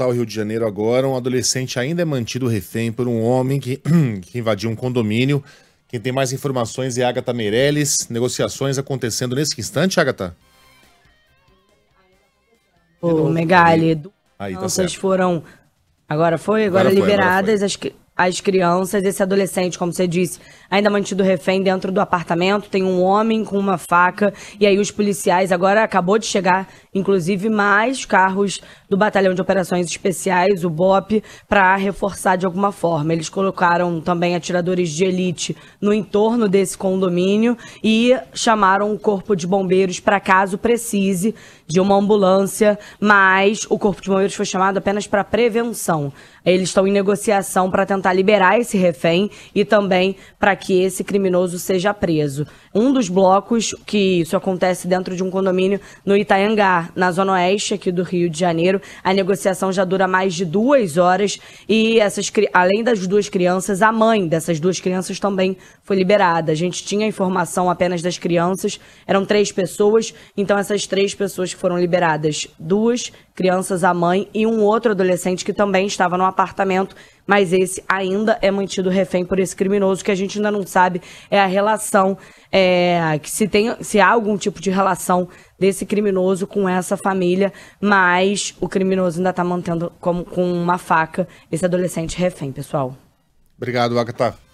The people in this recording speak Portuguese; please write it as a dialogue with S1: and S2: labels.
S1: capital Rio de Janeiro agora, um adolescente ainda é mantido refém por um homem que, que invadiu um condomínio. Quem tem mais informações é Agatha Meirelles. Negociações acontecendo nesse instante, Agatha?
S2: Ô, Megali, duas tá foram... Agora foi? Agora, agora liberadas. acho agora foi. As que as crianças. Esse adolescente, como você disse, ainda mantido refém dentro do apartamento. Tem um homem com uma faca. E aí os policiais agora acabou de chegar, inclusive, mais carros do Batalhão de Operações Especiais, o BOP, para reforçar de alguma forma. Eles colocaram também atiradores de elite no entorno desse condomínio e chamaram o corpo de bombeiros para caso precise de uma ambulância, mas o corpo de bombeiros foi chamado apenas para prevenção. Eles estão em negociação para tentar tentar liberar esse refém e também para que esse criminoso seja preso. Um dos blocos que isso acontece dentro de um condomínio no Itaiangá, na zona oeste aqui do Rio de Janeiro, a negociação já dura mais de duas horas e essas, além das duas crianças, a mãe dessas duas crianças também foi liberada. A gente tinha informação apenas das crianças, eram três pessoas, então essas três pessoas foram liberadas, duas crianças, a mãe e um outro adolescente que também estava no apartamento mas esse ainda é mantido refém por esse criminoso que a gente ainda não sabe é a relação é, que se tem se há algum tipo de relação desse criminoso com essa família, mas o criminoso ainda está mantendo como, com uma faca esse adolescente refém, pessoal.
S1: Obrigado, Agatha.